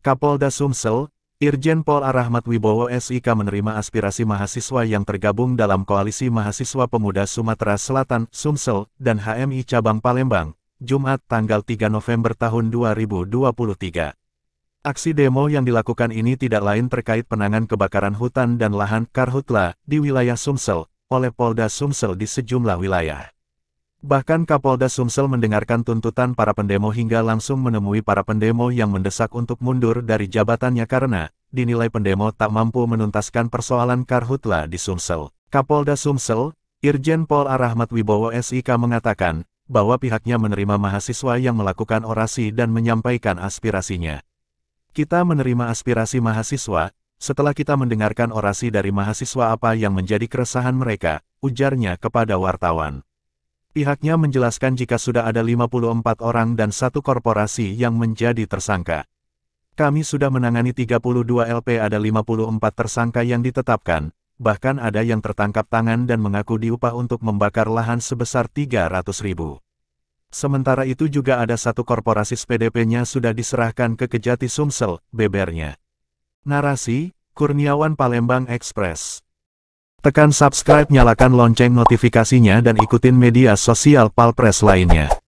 Kapolda Sumsel, Irjen Pol Arahmat Wibowo SIK menerima aspirasi mahasiswa yang tergabung dalam Koalisi Mahasiswa Pemuda Sumatera Selatan, Sumsel, dan HMI Cabang Palembang, Jumat tanggal 3 November tahun 2023. Aksi demo yang dilakukan ini tidak lain terkait penangan kebakaran hutan dan lahan Karhutla di wilayah Sumsel oleh Polda Sumsel di sejumlah wilayah. Bahkan Kapolda Sumsel mendengarkan tuntutan para pendemo hingga langsung menemui para pendemo yang mendesak untuk mundur dari jabatannya karena dinilai pendemo tak mampu menuntaskan persoalan karhutla di Sumsel. Kapolda Sumsel, Irjen Pol Arahmat Wibowo SIK mengatakan bahwa pihaknya menerima mahasiswa yang melakukan orasi dan menyampaikan aspirasinya. Kita menerima aspirasi mahasiswa, setelah kita mendengarkan orasi dari mahasiswa apa yang menjadi keresahan mereka, ujarnya kepada wartawan. Pihaknya menjelaskan jika sudah ada 54 orang dan satu korporasi yang menjadi tersangka. Kami sudah menangani 32 LP ada 54 tersangka yang ditetapkan, bahkan ada yang tertangkap tangan dan mengaku diupah untuk membakar lahan sebesar 300 ribu. Sementara itu juga ada satu korporasi spdp nya sudah diserahkan ke Kejati Sumsel, bebernya. Narasi, Kurniawan Palembang Express Tekan subscribe, nyalakan lonceng notifikasinya dan ikutin media sosial Palpres lainnya.